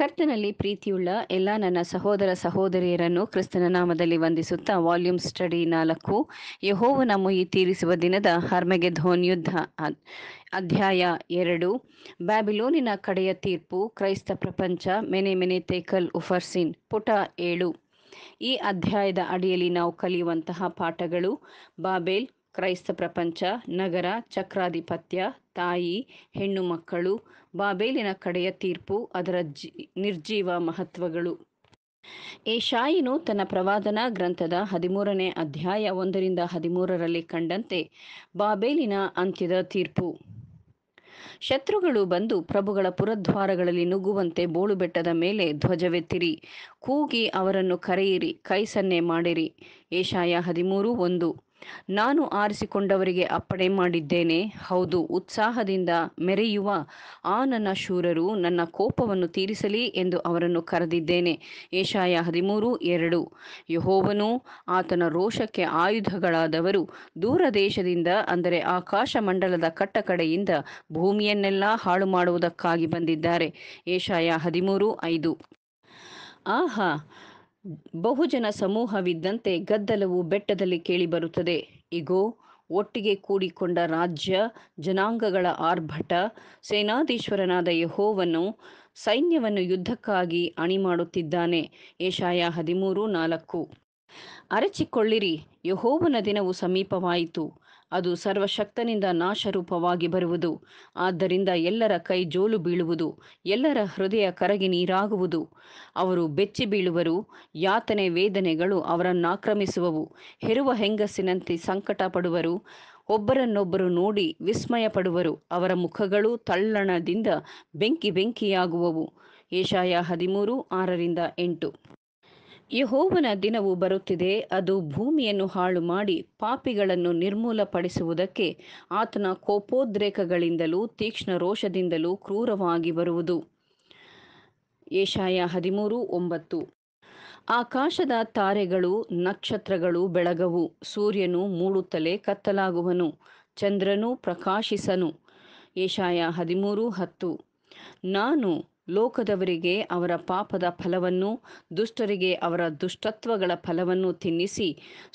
ಕರ್ತನಲ್ಲಿ ಪ್ರೀತಿಯುಳ್ಳ ಎಲ್ಲ ನನ್ನ ಸಹೋದರ ಸಹೋದರಿಯರನ್ನು ಕ್ರಿಸ್ತನ ನಾಮದಲ್ಲಿ ವಂದಿಸುತ್ತಾ ವಾಲ್ಯೂಮ್ ಸ್ಟಡಿ ನಾಲ್ಕು ಯಹೋವನ ನಮ್ಮ ತೀರಿಸುವ ದಿನದ ಹರ್ಮೆಗೆ ಯುದ್ಧ ಅಧ್ಯಾಯ ಎರಡು ಬ್ಯಾಬಿಲೋನಿನ ಕಡೆಯ ತೀರ್ಪು ಕ್ರೈಸ್ತ ಪ್ರಪಂಚ ಮೆನೆ ಮೆನೆ ತೇಕಲ್ ಉಫರ್ಸಿನ್ ಪುಟ ಏಳು ಈ ಅಧ್ಯಾಯದ ಅಡಿಯಲ್ಲಿ ನಾವು ಕಲಿಯುವಂತಹ ಪಾಠಗಳು ಬಾಬೆಲ್ ಕ್ರೈಸ್ತ ಪ್ರಪಂಚ ನಗರ ಚಕ್ರಾಧಿಪತ್ಯ ತಾಯಿ ಹೆಣ್ಣು ಮಕ್ಕಳು ಬಾಬೇಲಿನ ಕಡೆಯ ತೀರ್ಪು ಅದರ ಜಿ ನಿರ್ಜೀವ ಮಹತ್ವಗಳು ಏಷಾಯಿನು ತನ್ನ ಪ್ರವಾದನಾ ಗ್ರಂಥದ ಹದಿಮೂರನೇ ಅಧ್ಯಾಯ ಒಂದರಿಂದ ಹದಿಮೂರರಲ್ಲಿ ಕಂಡಂತೆ ಬಾಬೇಲಿನ ಅಂತ್ಯದ ತೀರ್ಪು ಶತ್ರುಗಳು ಬಂದು ಪ್ರಭುಗಳ ಪುರದ್ವಾರಗಳಲ್ಲಿ ನುಗ್ಗುವಂತೆ ಬೋಳು ಬೆಟ್ಟದ ಮೇಲೆ ಧ್ವಜವೆತ್ತಿರಿ ಕೂಗಿ ಅವರನ್ನು ಕರೆಯಿರಿ ಕೈಸನ್ನೆ ಮಾಡಿರಿ ಏಷಾಯ ಹದಿಮೂರು ಒಂದು ನಾನು ಆರಿಸಿಕೊಂಡವರಿಗೆ ಅಪ್ಪಣೆ ಮಾಡಿದ್ದೇನೆ ಹೌದು ಉತ್ಸಾಹದಿಂದ ಮೆರೆಯುವ ಆ ನನ್ನ ಶೂರರು ನನ್ನ ಕೋಪವನ್ನು ತೀರಿಸಲಿ ಎಂದು ಅವರನ್ನು ಕರೆದಿದ್ದೇನೆ ಏಷಾಯ ಹದಿಮೂರು ಎರಡು ಯಹೋವನು ಆತನ ರೋಷಕ್ಕೆ ಆಯುಧಗಳಾದವರು ದೂರ ದೇಶದಿಂದ ಅಂದರೆ ಆಕಾಶ ಮಂಡಲದ ಕಟ್ಟಕಡೆಯಿಂದ ಭೂಮಿಯನ್ನೆಲ್ಲ ಹಾಳು ಮಾಡುವುದಕ್ಕಾಗಿ ಬಂದಿದ್ದಾರೆ ಏಷಾಯ ಹದಿಮೂರು ಐದು ಆಹಾ ಬಹುಜನ ಸಮೂಹವಿದ್ದಂತೆ ಗದ್ದಲವು ಬೆಟ್ಟದಲ್ಲಿ ಕೇಳಿಬರುತ್ತದೆ ಇಗೋ ಒಟ್ಟಿಗೆ ಕೂಡಿಕೊಂಡ ರಾಜ್ಯ ಜನಾಂಗಗಳ ಆರ್ಭಟ ಸೇನಾಧೀಶ್ವರನಾದ ಯಹೋವನ್ನು ಸೈನ್ಯವನ್ನು ಯುದ್ಧಕ್ಕಾಗಿ ಅಣಿ ಮಾಡುತ್ತಿದ್ದಾನೆ ಏಷಾಯ ಹದಿಮೂರು ನಾಲ್ಕು ಅರಚಿಕೊಳ್ಳಿರಿ ಯಹೋವನ ದಿನವು ಸಮೀಪವಾಯಿತು ಅದು ಸರ್ವಶಕ್ತನಿಂದ ನಾಶರೂಪವಾಗಿ ಬರುವುದು ಆದ್ದರಿಂದ ಎಲ್ಲರ ಕೈ ಜೋಲು ಬೀಳುವುದು ಎಲ್ಲರ ಹೃದಯ ಕರಗಿ ನೀರಾಗುವುದು ಅವರು ಬೆಚ್ಚಿ ಬೀಳುವರು ಯಾತನೆ ವೇದನೆಗಳು ಅವರನ್ನಾಕ್ರಮಿಸುವವು ಹೆರುವ ಹೆಂಗಸಿನಂತೆ ಸಂಕಟ ಪಡುವರು ಒಬ್ಬರನ್ನೊಬ್ಬರು ನೋಡಿ ವಿಸ್ಮಯ ಪಡುವರು ಅವರ ಮುಖಗಳು ತಳ್ಳಣದಿಂದ ಬೆಂಕಿ ಬೆಂಕಿಯಾಗುವವು ಏಷಾಯ ಹದಿಮೂರು ಆರರಿಂದ ಎಂಟು ಯಹೋವನ ದಿನವು ಬರುತ್ತಿದೆ ಅದು ಭೂಮಿಯನ್ನು ಹಾಳು ಮಾಡಿ ಪಾಪಿಗಳನ್ನು ನಿರ್ಮೂಲಪಡಿಸುವುದಕ್ಕೆ ಆತನ ಕೋಪೋದ್ರೇಕಗಳಿಂದಲೂ ತೀಕ್ಷ್ಣ ರೋಷದಿಂದಲೂ ಕ್ರೂರವಾಗಿ ಬರುವುದು ಏಷಾಯ ಹದಿಮೂರು ಒಂಬತ್ತು ಆಕಾಶದ ತಾರೆಗಳು ನಕ್ಷತ್ರಗಳು ಬೆಳಗವು ಸೂರ್ಯನು ಮೂಡುತ್ತಲೇ ಕತ್ತಲಾಗುವನು ಚಂದ್ರನು ಪ್ರಕಾಶಿಸನು ಏಷಾಯ ಹದಿಮೂರು ಹತ್ತು ನಾನು ಲೋಕದವರಿಗೆ ಅವರ ಪಾಪದ ಫಲವನ್ನು ದುಷ್ಟರಿಗೆ ಅವರ ದುಷ್ಟತ್ವಗಳ ಫಲವನ್ನು ತಿನ್ನಿಸಿ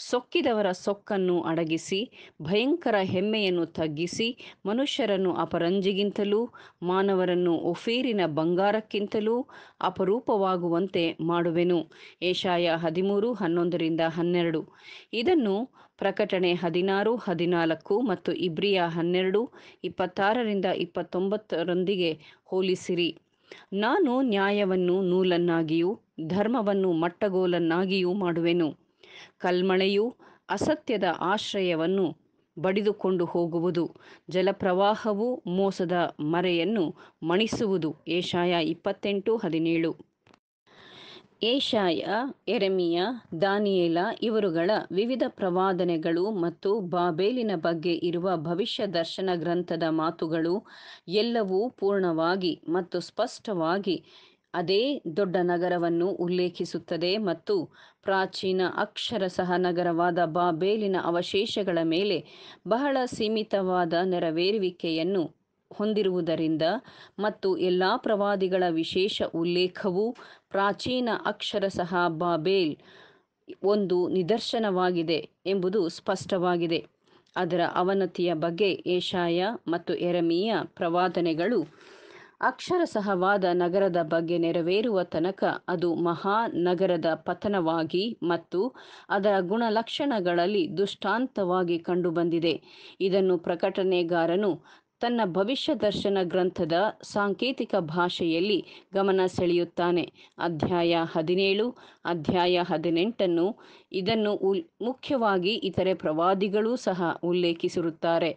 ಸೊಕ್ಕಿದವರ ಸೊಕ್ಕನ್ನು ಅಡಗಿಸಿ ಭಯಂಕರ ಹೆಮ್ಮೆಯನ್ನು ತಗ್ಗಿಸಿ ಮನುಷ್ಯರನ್ನು ಅಪರಂಜಿಗಿಂತಲೂ ಮಾನವರನ್ನು ಒಫೀರಿನ ಬಂಗಾರಕ್ಕಿಂತಲೂ ಅಪರೂಪವಾಗುವಂತೆ ಮಾಡುವೆನು ಏಷಾಯ ಹದಿಮೂರು ಹನ್ನೊಂದರಿಂದ ಹನ್ನೆರಡು ಇದನ್ನು ಪ್ರಕಟಣೆ ಹದಿನಾರು ಹದಿನಾಲ್ಕು ಮತ್ತು ಇಬ್ರಿಯ ಹನ್ನೆರಡು ಇಪ್ಪತ್ತಾರರಿಂದ ಇಪ್ಪತ್ತೊಂಬತ್ತರೊಂದಿಗೆ ಹೋಲಿಸಿರಿ ನಾನು ನ್ಯಾಯವನ್ನು ನೂಲನ್ನಾಗಿಯೂ ಧರ್ಮವನ್ನು ಮಟ್ಟಗೋಲನ್ನಾಗಿಯೂ ಮಾಡುವೆನು ಕಲ್ಮಳೆಯು ಅಸತ್ಯದ ಆಶ್ರಯವನ್ನು ಬಡಿದುಕೊಂಡು ಹೋಗುವುದು ಜಲಪ್ರವಾಹವು ಮೋಸದ ಮರೆಯನ್ನು ಮಣಿಸುವುದು ಏಷಾಯ ಇಪ್ಪತ್ತೆಂಟು ಹದಿನೇಳು ಏಷಾಯ ಎರೆಮಿಯ ದಾನಿಯೇಲ ಇವರುಗಳ ವಿವಿಧ ಪ್ರವಾದನೆಗಳು ಮತ್ತು ಬಾಬೇಲಿನ ಬಗ್ಗೆ ಇರುವ ಭವಿಷ್ಯ ದರ್ಶನ ಗ್ರಂಥದ ಮಾತುಗಳು ಎಲ್ಲವೂ ಪೂರ್ಣವಾಗಿ ಮತ್ತು ಸ್ಪಷ್ಟವಾಗಿ ಅದೇ ದೊಡ್ಡ ನಗರವನ್ನು ಉಲ್ಲೇಖಿಸುತ್ತದೆ ಮತ್ತು ಪ್ರಾಚೀನ ಅಕ್ಷರಸಹ ನಗರವಾದ ಬಾಬೇಲಿನ ಅವಶೇಷಗಳ ಮೇಲೆ ಬಹಳ ಸೀಮಿತವಾದ ನೆರವೇರುವಿಕೆಯನ್ನು ಹೊಂದಿರುವುದರಿಂದ ಮತ್ತು ಎಲ್ಲಾ ಪ್ರವಾದಿಗಳ ವಿಶೇಷ ಉಲ್ಲೇಖವು ಪ್ರಾಚೀನ ಅಕ್ಷರಶಃ ಬಾಬೇಲ್ ಒಂದು ನಿದರ್ಶನವಾಗಿದೆ ಎಂಬುದು ಸ್ಪಷ್ಟವಾಗಿದೆ ಅದರ ಅವನತಿಯ ಬಗ್ಗೆ ಏಷಾಯ ಮತ್ತು ಎರಮಿಯ ಪ್ರವಾದನೆಗಳು ಅಕ್ಷರಶಃವಾದ ನಗರದ ಬಗ್ಗೆ ನೆರವೇರುವ ತನಕ ಅದು ಮಹಾ ನಗರದ ಪತನವಾಗಿ ಮತ್ತು ಅದರ ಗುಣಲಕ್ಷಣಗಳಲ್ಲಿ ದುಷ್ಟಾಂತವಾಗಿ ಕಂಡುಬಂದಿದೆ ಇದನ್ನು ಪ್ರಕಟಣೆಗಾರನು ತನ್ನ ಭವಿಷ್ಯ ದರ್ಶನ ಗ್ರಂಥದ ಸಾಂಕೇತಿಕ ಭಾಷೆಯಲ್ಲಿ ಗಮನ ಸೆಳೆಯುತ್ತಾನೆ ಅಧ್ಯಾಯ ಹದಿನೇಳು ಅಧ್ಯಾಯ ಹದಿನೆಂಟನ್ನು ಇದನ್ನು ಮುಖ್ಯವಾಗಿ ಇತರೆ ಪ್ರವಾದಿಗಳೂ ಸಹ ಉಲ್ಲೇಖಿಸಿರುತ್ತಾರೆ